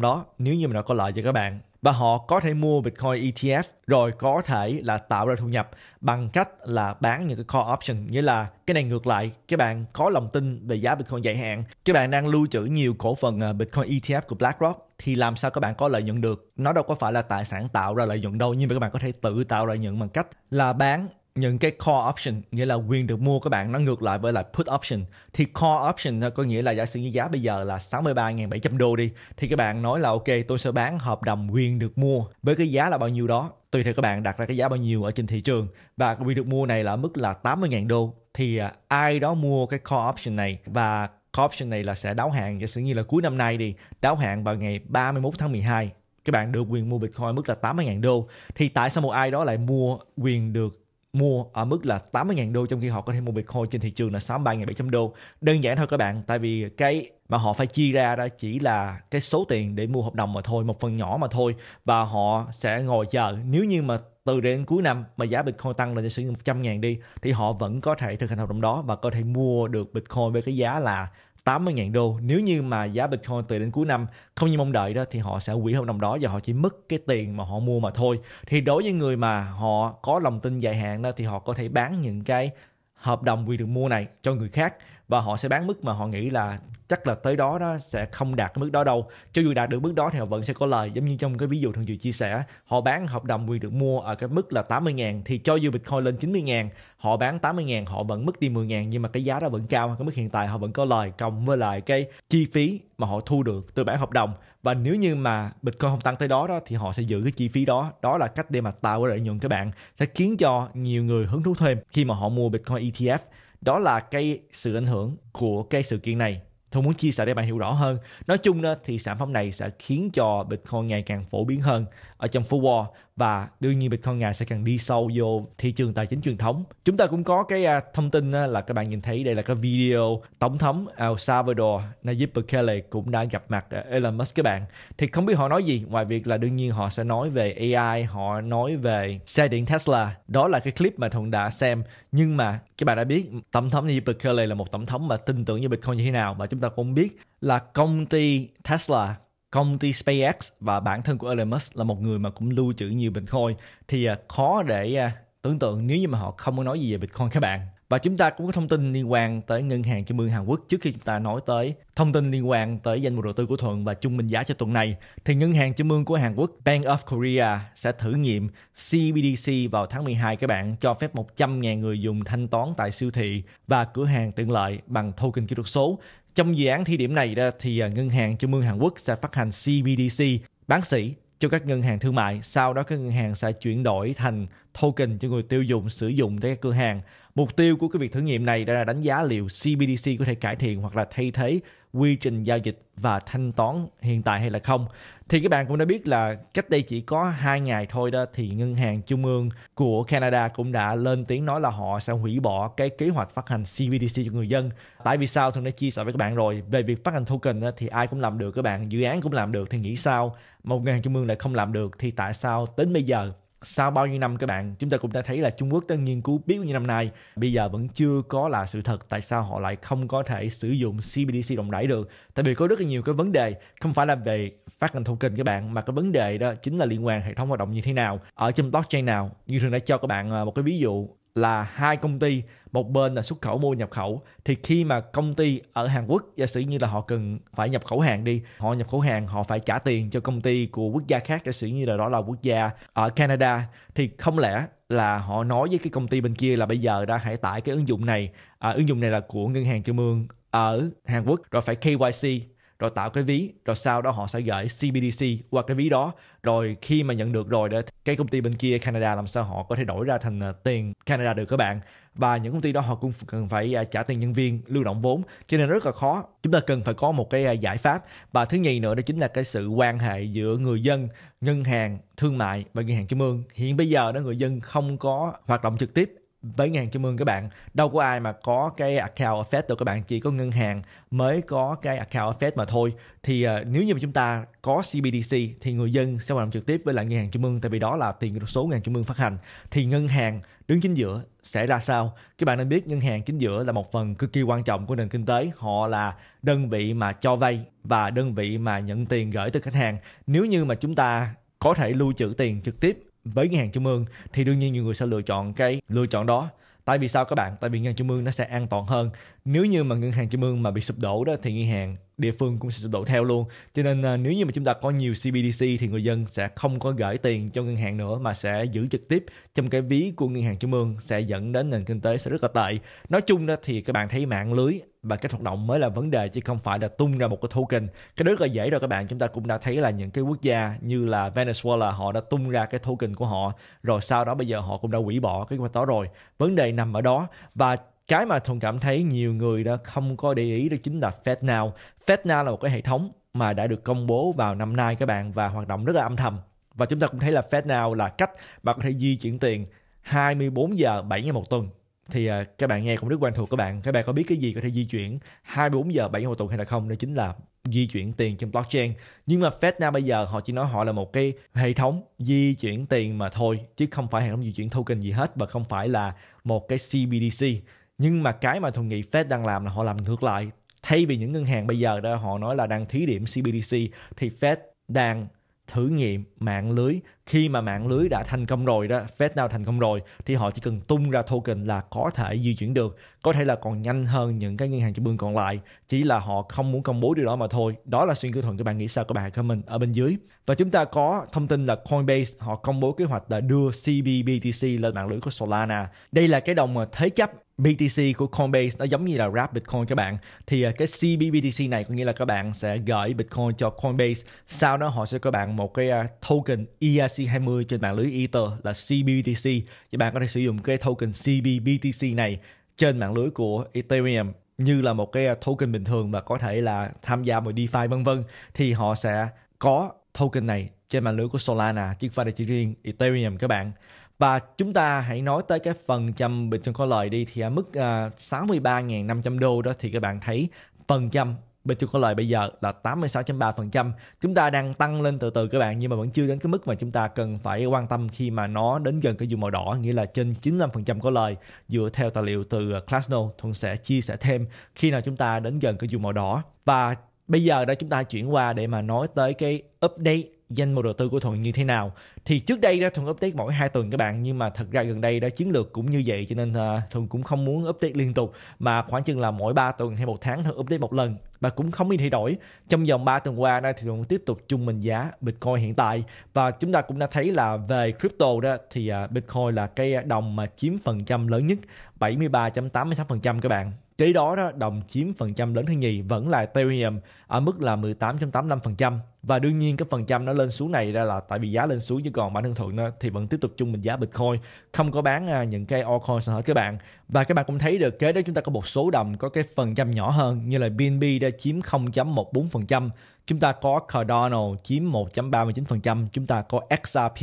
đó nếu như mà nó có lợi cho các bạn và họ có thể mua Bitcoin ETF rồi có thể là tạo ra thu nhập bằng cách là bán những cái call option nghĩa là cái này ngược lại các bạn có lòng tin về giá Bitcoin dài hạn các bạn đang lưu trữ nhiều cổ phần à, Bitcoin ETF của BlackRock thì làm sao các bạn có lợi nhuận được nó đâu có phải là tài sản tạo ra lợi nhuận đâu nhưng mà các bạn có thể tự tạo lợi nhuận bằng cách là bán những cái call option nghĩa là quyền được mua các bạn nó ngược lại với lại put option thì call option có nghĩa là giả sử như giá bây giờ là 63.700 đô đi thì các bạn nói là ok tôi sẽ bán hợp đồng quyền được mua với cái giá là bao nhiêu đó tùy theo các bạn đặt ra cái giá bao nhiêu ở trên thị trường và quyền được mua này là mức là 80.000 đô thì à, ai đó mua cái call option này và call option này là sẽ đáo hạn giả sử như là cuối năm nay đi đáo hạn vào ngày 31 tháng 12 các bạn được quyền mua Bitcoin mức là 80.000 đô thì tại sao một ai đó lại mua quyền được mua ở mức là 80.000 đô trong khi họ có thể mua Bitcoin trên thị trường là 63.700 đô. Đơn giản thôi các bạn, tại vì cái mà họ phải chi ra đó chỉ là cái số tiền để mua hợp đồng mà thôi, một phần nhỏ mà thôi và họ sẽ ngồi chờ nếu như mà từ đến cuối năm mà giá Bitcoin tăng lên sử dụng 100 ngàn đi thì họ vẫn có thể thực hành hợp đồng đó và có thể mua được Bitcoin với cái giá là 80.000 đô nếu như mà giá Bitcoin từ đến cuối năm không như mong đợi đó thì họ sẽ hủy hợp đồng đó và họ chỉ mất cái tiền mà họ mua mà thôi thì đối với người mà họ có lòng tin dài hạn đó thì họ có thể bán những cái hợp đồng quyền được mua này cho người khác và họ sẽ bán mức mà họ nghĩ là chắc là tới đó nó sẽ không đạt cái mức đó đâu cho dù đạt được mức đó thì họ vẫn sẽ có lời giống như trong cái ví dụ thường dự chia sẻ họ bán hợp đồng quyền được mua ở cái mức là 80 ngàn thì cho dù Bitcoin lên 90 ngàn họ bán 80 ngàn họ vẫn mất đi 10 ngàn nhưng mà cái giá đó vẫn cao cái mức hiện tại họ vẫn có lời cộng với lại cái chi phí mà họ thu được từ bản hợp đồng và nếu như mà Bitcoin không tăng tới đó đó thì họ sẽ giữ cái chi phí đó đó là cách để mà tạo cái lợi nhuận các bạn sẽ khiến cho nhiều người hứng thú thêm khi mà họ mua Bitcoin ETF đó là cái sự ảnh hưởng của cái sự kiện này Tôi muốn chia sẻ để bạn hiểu rõ hơn. Nói chung đó, thì sản phẩm này sẽ khiến cho Bitcoin ngày càng phổ biến hơn ở trong full Wall và đương nhiên Bitcoin ngài sẽ cần đi sâu vô thị trường tài chính truyền thống. Chúng ta cũng có cái à, thông tin là các bạn nhìn thấy đây là cái video tổng thống El Salvador Nayib Bukele cũng đã gặp mặt à, Elon Musk các bạn. Thì không biết họ nói gì ngoài việc là đương nhiên họ sẽ nói về AI, họ nói về xe điện Tesla. Đó là cái clip mà Thuận đã xem. Nhưng mà các bạn đã biết tổng thống Nayib Bukele là một tổng thống mà tin tưởng như Bitcoin như thế nào mà chúng ta cũng biết là công ty Tesla công ty SpaceX và bản thân của Elon Musk là một người mà cũng lưu trữ nhiều Bitcoin thì à, khó để à, tưởng tượng nếu như mà họ không có nói gì về Bitcoin các bạn. Và chúng ta cũng có thông tin liên quan tới ngân hàng trung ương Hàn Quốc trước khi chúng ta nói tới thông tin liên quan tới danh mục đầu tư của Thuận và trung bình giá cho tuần này thì ngân hàng trung ương của Hàn Quốc Bank of Korea sẽ thử nghiệm CBDC vào tháng 12 các bạn cho phép 100.000 người dùng thanh toán tại siêu thị và cửa hàng tiện lợi bằng token kỹ thuật số trong dự án thí điểm này đó thì à, Ngân hàng Trung ương Hàn Quốc sẽ phát hành CBDC bán sỉ cho các ngân hàng thương mại, sau đó các ngân hàng sẽ chuyển đổi thành token cho người tiêu dùng sử dụng tại các cửa hàng. Mục tiêu của cái việc thử nghiệm này đã là đánh giá liệu CBDC có thể cải thiện hoặc là thay thế quy trình giao dịch và thanh toán hiện tại hay là không. Thì các bạn cũng đã biết là cách đây chỉ có 2 ngày thôi đó thì ngân hàng trung ương của Canada cũng đã lên tiếng nói là họ sẽ hủy bỏ cái kế hoạch phát hành CBDC cho người dân. Tại vì sao thường đã chia sẻ với các bạn rồi về việc phát hành token đó, thì ai cũng làm được các bạn dự án cũng làm được thì nghĩ sao Một ngân hàng trung ương lại không làm được thì tại sao đến bây giờ sau bao nhiêu năm các bạn chúng ta cũng đã thấy là Trung Quốc đã nghiên cứu biết như năm nay bây giờ vẫn chưa có là sự thật tại sao họ lại không có thể sử dụng CBDC rộng đẩy được tại vì có rất là nhiều cái vấn đề không phải là về phát hành kinh các bạn mà cái vấn đề đó chính là liên quan hệ thống hoạt động như thế nào ở trên blockchain nào như thường đã cho các bạn ờ, một cái ví dụ là hai công ty một bên là xuất khẩu mua nhập khẩu thì khi mà công ty ở Hàn Quốc giả sử như là họ cần phải nhập khẩu hàng đi họ nhập khẩu hàng họ phải trả tiền cho công ty của quốc gia khác giả sử như là đó là quốc gia ở Canada thì không lẽ là họ nói với cái công ty bên kia là bây giờ đã hãy tải cái ứng dụng này à, ứng dụng này là của ngân hàng trung ương ở Hàn Quốc rồi phải KYC rồi tạo cái ví rồi sau đó họ sẽ gửi CBDC qua cái ví đó rồi khi mà nhận được rồi để cái công ty bên kia Canada làm sao họ có thể đổi ra thành ờ, tiền Canada được các bạn và những công ty đó họ cũng cần phải à, trả tiền nhân viên lưu động vốn cho nên rất là khó chúng ta cần phải có một cái à, giải pháp và thứ nhì nữa đó chính là cái sự quan hệ giữa người dân ngân hàng thương mại và ngân hàng trung ương hiện bây giờ đó người dân không có hoạt động trực tiếp với ngân hàng trung ương các bạn đâu có ai mà có cái account Fed đâu các bạn chỉ có ngân hàng mới có cái account Fed mà thôi thì uh, nếu như mà chúng ta có CBDC thì người dân sẽ hoạt động trực tiếp với lại ngân hàng trung ương tại vì đó là tiền số ngân hàng trung ương phát hành thì ngân hàng đứng chính giữa sẽ ra sao các bạn nên biết ngân hàng chính giữa là một phần cực kỳ quan trọng của nền kinh tế họ là đơn vị mà cho vay và đơn vị mà nhận tiền gửi từ khách hàng nếu như mà chúng ta có thể lưu trữ tiền trực tiếp với ngân hàng trung ương thì đương nhiên nhiều người sẽ lựa chọn cái lựa chọn đó tại vì sao các bạn tại vì ngân hàng trung ương nó sẽ an toàn hơn nếu như mà ngân hàng trung ương mà bị sụp đổ đó thì ngân hàng địa phương cũng sẽ sụp đổ theo luôn cho nên à, nếu như mà chúng ta có nhiều CBDC thì người dân sẽ không có gửi tiền cho ngân hàng nữa mà sẽ giữ trực tiếp trong cái ví của ngân hàng trung ương sẽ dẫn đến nền kinh tế sẽ rất là tệ nói chung đó thì các bạn thấy mạng lưới và cái hoạt động mới là vấn đề chứ không phải là tung ra một cái token cái đó rất là dễ rồi các bạn chúng ta cũng đã thấy là những cái quốc gia như là Venezuela họ đã tung ra cái token của họ rồi sau đó bây giờ họ cũng đã hủy bỏ cái quan đó rồi vấn đề nằm ở đó và cái mà Thuận cảm thấy nhiều người đã không có để ý đó chính là FedNow. FedNow là một cái hệ thống mà đã được công bố vào năm nay các bạn và hoạt động rất là âm thầm. Và chúng ta cũng thấy là FedNow là cách bạn có thể di chuyển tiền 24 giờ 7 ngày một tuần. Thì à, các bạn nghe cũng rất quen thuộc các bạn. Các bạn có biết cái gì có thể di chuyển 24 giờ 7 ngày một tuần hay là không? Đó chính là di chuyển tiền trong blockchain nhưng mà FedNow bây giờ họ chỉ nói họ là một cái hệ thống di chuyển tiền mà thôi chứ không phải hệ thống di chuyển token gì hết và không phải là một cái CBDC nhưng mà cái mà thùng nghĩ Fed đang làm là họ làm ngược lại thay vì những ngân hàng bây giờ đó họ nói là đang thí điểm CBDC thì Fed đang thử nghiệm mạng lưới khi mà mạng lưới đã thành công rồi đó Fed nào thành công rồi thì họ chỉ cần tung ra token là có thể di chuyển được có thể là còn nhanh hơn những cái ngân hàng trung ương còn lại chỉ là họ không muốn công bố điều đó mà thôi đó là xuyên cơ thuận các bạn nghĩ sao các bạn comment ở bên dưới và chúng ta có thông tin là Coinbase họ công bố kế hoạch là đưa CBBTC lên mạng lưới của Solana đây là cái đồng thế chấp BTC của Coinbase nó giống như là wrap Bitcoin các bạn thì à, cái CBBTC này có nghĩa là các bạn sẽ gửi Bitcoin cho Coinbase sau đó họ sẽ cho bạn một cái à, token ERC20 trên mạng lưới Ether là CBBTC thì bạn có thể sử dụng cái token CBBTC này trên mạng lưới của Ethereum như là một cái à, token bình thường và có thể là tham gia một DeFi vân vân thì họ sẽ có token này trên mạng lưới của Solana chứ không phải là chỉ riêng Ethereum các bạn và chúng ta hãy nói tới cái phần trăm bình chọn có lời đi thì ở mức à, uh, 63.500 đô đó thì các bạn thấy phần trăm bên tiêu có lời bây giờ là 86.3%. Chúng ta đang tăng lên từ từ các bạn nhưng mà vẫn chưa đến cái mức mà chúng ta cần phải quan tâm khi mà nó đến gần cái vùng màu đỏ, nghĩa là trên 95% có lời dựa theo tài liệu từ Classno. À, Thuận sẽ chia sẻ thêm khi nào chúng ta đến gần cái vùng màu đỏ. Và bây giờ đó chúng ta chuyển qua để mà nói tới cái update danh mục đầu tư của thuận như thế nào thì trước đây đó thuận update mỗi hai tuần các bạn nhưng mà thật ra gần đây đó chiến lược cũng như vậy cho nên uh, thuận cũng không muốn update liên tục mà khoảng chừng là mỗi 3 tuần hay một tháng thuận update một lần và cũng không bị thay đổi trong vòng 3 tuần qua đó thì thuận tiếp tục chung mình giá bitcoin hiện tại và chúng ta cũng đã thấy là về crypto đó thì à, bitcoin là cái đồng mà chiếm phần trăm lớn nhất 73.86% các bạn Tỷ đó đó đồng chiếm phần trăm lớn thứ nhì vẫn là Ethereum ở mức là 18.85% và đương nhiên cái phần trăm nó lên xuống này ra là tại vì giá lên xuống chứ còn bản thân thuận nó thì vẫn tiếp tục chung mình giá Bitcoin không có bán à, những cái altcoins nữa các bạn và các bạn cũng thấy được kế đó chúng ta có một số đồng có cái phần trăm nhỏ hơn như là BNB đã chiếm 0.14% chúng ta có Cardano chiếm 1.39% chúng ta có XRP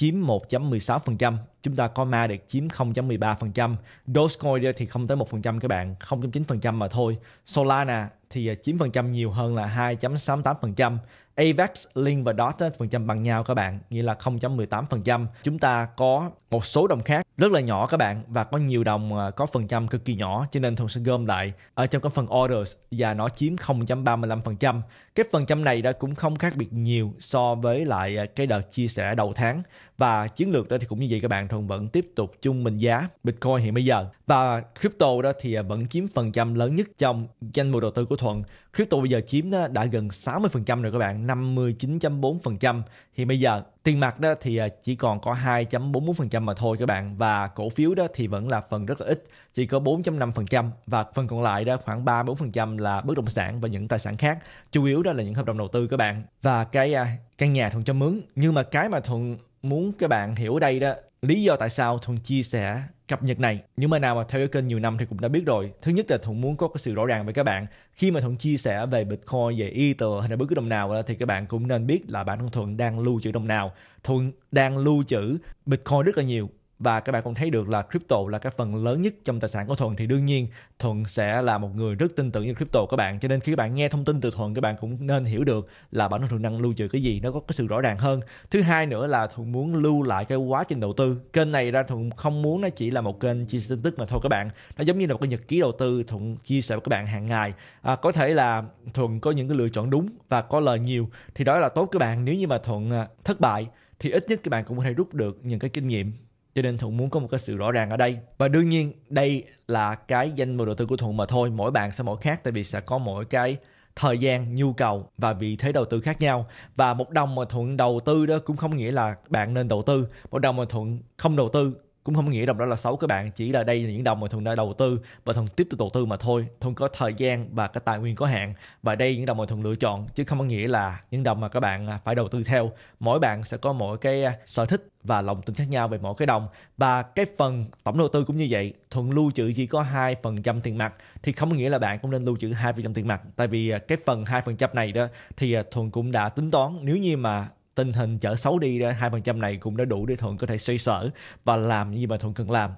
chiếm 1.16%, chúng ta có ma được chiếm 0.13%, Dogecoin thì không tới 1% các bạn, 0.9% mà thôi. Solana thì à, chiếm phần trăm nhiều hơn là 2.68%, Avax, Link và Dot phần trăm bằng nhau các bạn, nghĩa là 0.18%. Chúng ta có một số đồng khác rất là nhỏ các bạn và có nhiều đồng à, có phần trăm cực kỳ nhỏ cho nên Thuận sẽ gom lại ở trong cái phần orders và nó chiếm 0.35%. Cái phần trăm này đã cũng không khác biệt nhiều so với lại à, cái đợt chia sẻ đầu tháng và chiến lược đó thì cũng như vậy các bạn Thuận vẫn tiếp tục chung mình giá Bitcoin hiện bây giờ và crypto đó thì à, vẫn chiếm phần trăm lớn nhất trong danh mục đầu tư của Thuận. Crypto bây giờ chiếm đã gần 60% rồi các bạn, 59.4% thì bây giờ tiền mặt đó thì à, chỉ còn có 2.41% mà thôi các bạn và cổ phiếu đó thì vẫn là phần rất là ít chỉ có 4.5% và phần còn lại đó khoảng 3,4% là bất động sản và những tài sản khác chủ yếu đó là những hợp đồng đầu tư các bạn và cái à, căn nhà thuận cho mướn nhưng mà cái mà thuận muốn các bạn hiểu ở đây đó lý do tại sao thuận chia sẻ cập nhật này những mà nào mà theo cái kênh nhiều năm thì cũng đã biết rồi thứ nhất là thuận muốn có cái sự rõ ràng với các bạn khi mà thuận chia sẻ về bitcoin về ether hay là bất cứ đồng nào thì các bạn cũng nên biết là bản thân thuận đang lưu trữ đồng nào thuận đang lưu trữ bitcoin rất là nhiều và các bạn cũng thấy được là crypto là cái phần lớn nhất trong tài sản của Thuận thì đương nhiên Thuận sẽ là một người rất tin tưởng như crypto các bạn cho nên khi các bạn nghe thông tin từ Thuận các bạn cũng nên hiểu được là bản thân Thuận đang lưu trữ cái gì nó có cái sự rõ ràng hơn thứ hai nữa là Thuận muốn lưu lại cái quá trình đầu tư kênh này ra Thuận không muốn nó chỉ là một kênh chia sẻ tin tức mà thôi các bạn nó giống như là một cái nhật ký đầu tư Thuận chia sẻ với các bạn hàng ngày à, có thể là Thuận có những cái lựa chọn đúng và có lời nhiều thì đó là tốt các bạn nếu như mà Thuận à, thất bại thì ít nhất các bạn cũng có thể rút được những cái kinh nghiệm cho nên thuận muốn có một cái sự rõ ràng ở đây và đương nhiên đây là cái danh mục đầu tư của thuận mà thôi mỗi bạn sẽ mỗi khác tại vì sẽ có mỗi cái thời gian nhu cầu và vị thế đầu tư khác nhau và một đồng mà thuận đầu tư đó cũng không nghĩa là bạn nên đầu tư một đồng mà thuận không đầu tư cũng không nghĩa đồng đó là xấu các bạn chỉ là đây là những đồng mà thuần đã đầu tư và thuần tiếp tục đầu tư mà thôi thuần có thời gian và cái tài nguyên có hạn và đây những đồng mà thuần lựa chọn chứ không có nghĩa là những đồng mà các bạn à, phải đầu tư theo mỗi bạn sẽ có mỗi cái à, sở thích và lòng tin khác nhau về mỗi cái đồng và cái phần tổng đầu tư cũng như vậy thuần lưu trữ chỉ có hai phần trăm tiền mặt thì không có nghĩa là bạn cũng nên lưu trữ hai phần trăm tiền mặt tại vì à, cái phần hai phần trăm này đó thì thuần cũng đã tính toán nếu như mà tình hình chở xấu đi hai phần trăm này cũng đã đủ để thuận có thể xoay sở và làm như mà thuận cần làm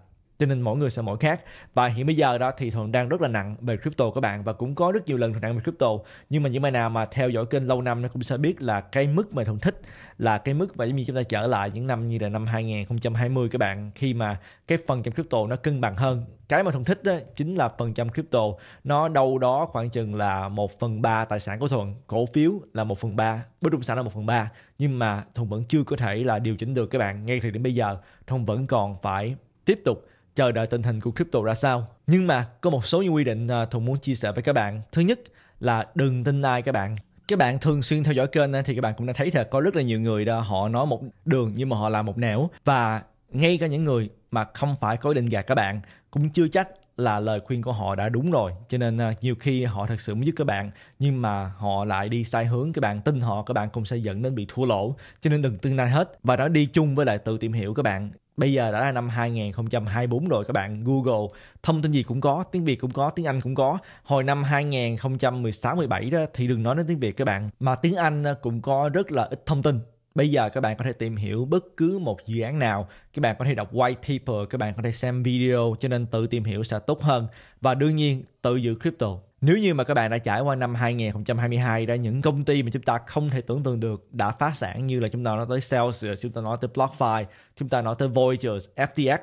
cho nên mỗi người sẽ mỗi khác và hiện bây giờ đó thì thuận đang rất là nặng về crypto các bạn và cũng có rất nhiều lần thuận nặng về crypto nhưng mà những bạn nào mà theo dõi kênh lâu năm nó cũng sẽ biết là cái mức mà thuận thích là cái mức và giống như chúng ta trở lại những năm như là năm 2020 các bạn khi mà cái phần trăm crypto nó cân bằng hơn cái mà thuận thích đó, chính là phần trăm crypto nó đâu đó khoảng chừng là 1 phần ba tài sản của thuận cổ phiếu là 1 phần ba bất động sản là 1 phần ba nhưng mà thuận vẫn chưa có thể là điều chỉnh được các bạn ngay thời điểm bây giờ thuận vẫn còn phải tiếp tục chờ đợi tình hình của crypto ra sao. Nhưng mà có một số những quy định à, Thùng muốn chia sẻ với các bạn. Thứ nhất là đừng tin ai các bạn các bạn thường xuyên theo dõi kênh thì các bạn cũng đã thấy thật có rất là nhiều người đó họ nói một đường nhưng mà họ làm một nẻo và ngay cả những người mà không phải có định gạt các bạn cũng chưa chắc là lời khuyên của họ đã đúng rồi cho nên à, nhiều khi họ thật sự muốn giúp các bạn nhưng mà họ lại đi sai hướng các bạn tin họ các bạn cũng sẽ dẫn đến bị thua lỗ cho nên đừng tương lai hết và đó đi chung với lại tự tìm hiểu các bạn bây giờ đã là năm 2024 rồi các bạn Google thông tin gì cũng có tiếng Việt cũng có tiếng Anh cũng có hồi năm 2016 17 đó thì đừng nói đến tiếng Việt các bạn mà tiếng Anh ờ, cũng có rất là ít thông tin Bây giờ các bạn có thể tìm hiểu bất cứ một dự án nào, các bạn có thể đọc white paper, các bạn có thể xem video cho nên tự tìm hiểu sẽ tốt hơn. Và đương nhiên tự giữ crypto nếu như mà các bạn đã trải qua năm 2022 đó những công ty mà chúng ta không thể tưởng tượng được đã phá sản như là chúng ta nói tới Celsius, chúng ta nói tới BlockFi, chúng ta nói tới Voyagers, FTX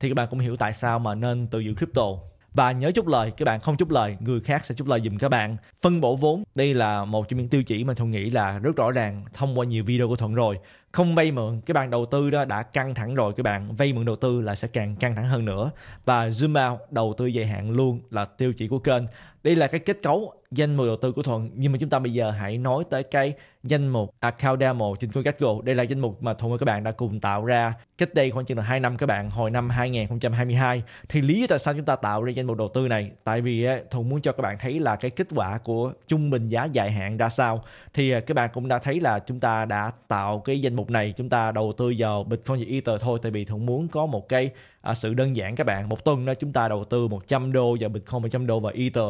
thì các bạn cũng hiểu tại sao mà nên tự giữ crypto. Và nhớ chúc lời, các bạn không chúc lời, người khác sẽ chúc lời giùm các bạn. Phân bổ vốn, đây là một trong những tiêu chí mà Thuận nghĩ là rất rõ ràng thông qua nhiều video của Thuận rồi không vay mượn cái bạn đầu tư đó đã căng thẳng rồi các bạn vay mượn đầu tư là sẽ càng căng thẳng hơn nữa và zoom out đầu tư dài hạn luôn là tiêu chí của kênh đây là cái kết cấu danh mục đầu tư của thuận nhưng mà chúng ta bây giờ hãy nói tới cái danh mục account demo trên CoinGecko đây là danh mục mà thuận và các bạn đã cùng tạo ra cách đây khoảng chừng là hai năm các bạn hồi năm 2022 thì lý do tại sao chúng ta tạo ra danh mục đầu tư này tại vì thuận muốn cho các bạn thấy là cái kết quả của trung bình giá dài hạn ra sao thì à, các bạn cũng đã thấy là chúng ta đã tạo cái danh mục này chúng ta đầu tư vào Bitcoin và Ether thôi tại vì thường muốn có một cái à, sự đơn giản các bạn một tuần đó chúng ta đầu tư 100 đô vào Bitcoin 100 đô và Ether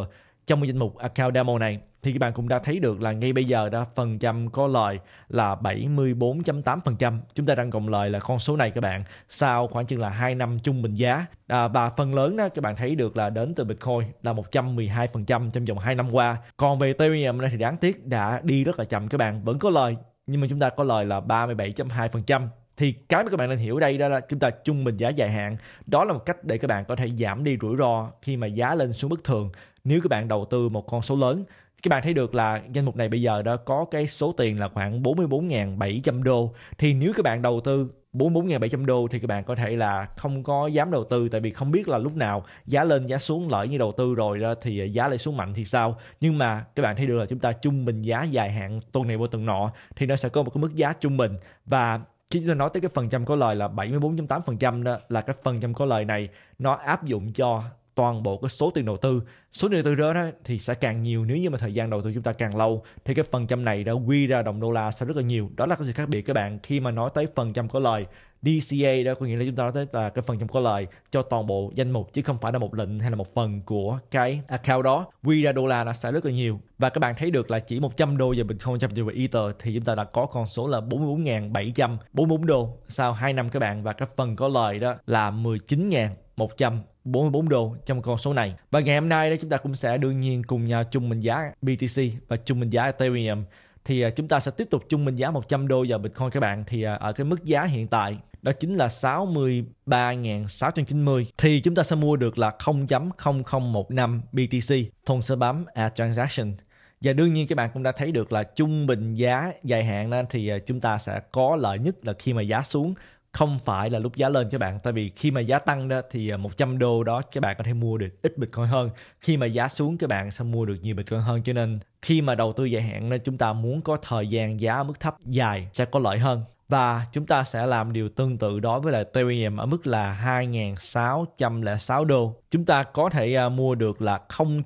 trong cái danh mục account demo này thì các bạn cũng đã thấy được là ngay bây giờ đã phần trăm có lời là 74.8%. Chúng ta đang cộng lời là con số này các bạn sau khoảng chừng là 2 năm trung bình giá. À, và phần lớn đó các bạn thấy được là đến từ Bitcoin là 112% trong vòng 2 năm qua. Còn về Ethereum thì đáng tiếc đã đi rất là chậm các bạn, vẫn có lời nhưng mà chúng ta có lời là 37.2% thì cái mà các bạn nên hiểu đây đó là chúng ta trung bình giá dài hạn đó là một cách để các bạn có thể giảm đi rủi ro khi mà giá lên xuống bất thường nếu các bạn đầu tư một con số lớn các bạn thấy được là danh mục này bây giờ đó có cái số tiền là khoảng 44.700 đô thì nếu các bạn đầu tư 44.700 đô thì các bạn có thể là không có dám đầu tư tại vì không biết là lúc nào giá lên giá xuống lợi như đầu tư rồi đó thì giá lại xuống mạnh thì sao nhưng mà các bạn thấy được là chúng ta trung bình giá dài hạn tuần này qua tuần nọ thì nó sẽ có một cái mức giá trung bình và khi chúng ta nói tới cái phần trăm có lời là 74.8% đó là cái phần trăm có lời này nó áp dụng cho toàn bộ cái số tiền đầu tư số tiền đầu tư đó, thì sẽ càng nhiều nếu như mà thời gian đầu tư chúng ta càng lâu thì cái phần trăm này đã quy ra đồng đô la sẽ rất là nhiều đó là cái sự khác biệt các bạn khi mà nói tới phần trăm có lời DCA đó có nghĩa là chúng ta nói tới là cái phần trăm có lời cho toàn bộ danh mục chứ không phải là một lệnh hay là một phần của cái account đó quy ra đô la nó sẽ rất là nhiều và các bạn thấy được là chỉ 100 đô giờ bình đô giờ Ether thì chúng ta đã có con số là 44.744 đô sau 2 năm các bạn và cái phần có lời đó là 19.100 44 đô trong con số này. Và ngày hôm nay đây chúng ta cũng sẽ đương nhiên cùng nhau chung mệnh giá BTC và chung mệnh giá Ethereum thì à, chúng ta sẽ tiếp tục chung mệnh giá 100 đô vào Bitcoin các bạn thì à, ở cái mức giá hiện tại đó chính là 63.690 thì chúng ta sẽ mua được là 0.0015 BTC thùng sẽ bấm Add Transaction và đương nhiên các bạn cũng đã thấy được là trung bình giá dài hạn nên thì à, chúng ta sẽ có lợi nhất là khi mà giá xuống không phải là lúc giá lên các bạn tại vì khi mà giá tăng đó thì 100 à, đô đó các bạn có thể mua được ít bitcoin hơn khi mà giá xuống các bạn sẽ mua được nhiều bitcoin hơn cho nên khi mà đầu tư dài hạn nên chúng ta muốn có thời gian giá mức thấp dài sẽ có lợi hơn và chúng ta sẽ làm điều tương tự đối với lại Ethereum ở mức là 2.606 đô. Chúng ta có thể à, mua được là 0.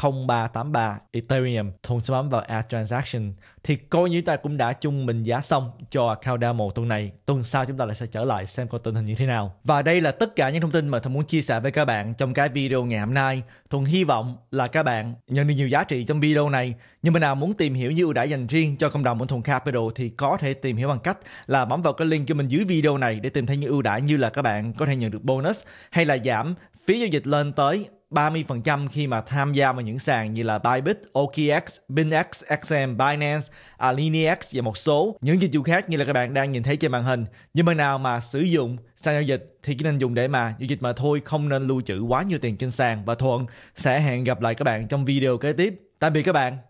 0383 Ethereum thùng sẽ bấm vào Add Transaction thì coi như ta cũng đã chung mình giá xong cho account demo tuần này tuần sau chúng ta lại sẽ trở lại xem coi tình hình như thế nào và đây là tất cả những thông tin mà Thuận muốn chia sẻ với các bạn trong cái video ngày hôm nay Thuận hy vọng là các bạn nhận được nhiều giá trị trong video này nhưng mà nào muốn tìm hiểu những ưu đãi dành riêng cho cộng đồng của Thuận Capital thì có thể tìm hiểu bằng cách là bấm vào cái link cho mình dưới video này để tìm thấy những ưu đãi như là các bạn có thể nhận được bonus hay là giảm phí giao dịch lên tới 30% khi mà tham gia vào những sàn như là Bybit, OKX, BinX, XM, Binance, AlineX và một số những dịch vụ khác như là các bạn đang nhìn thấy trên màn hình. Nhưng mà nào mà sử dụng sàn giao dịch thì chỉ nên dùng để mà giao dịch mà thôi, không nên lưu trữ quá nhiều tiền trên sàn và Thuận sẽ hẹn gặp lại các bạn trong video kế tiếp. Tạm biệt các bạn.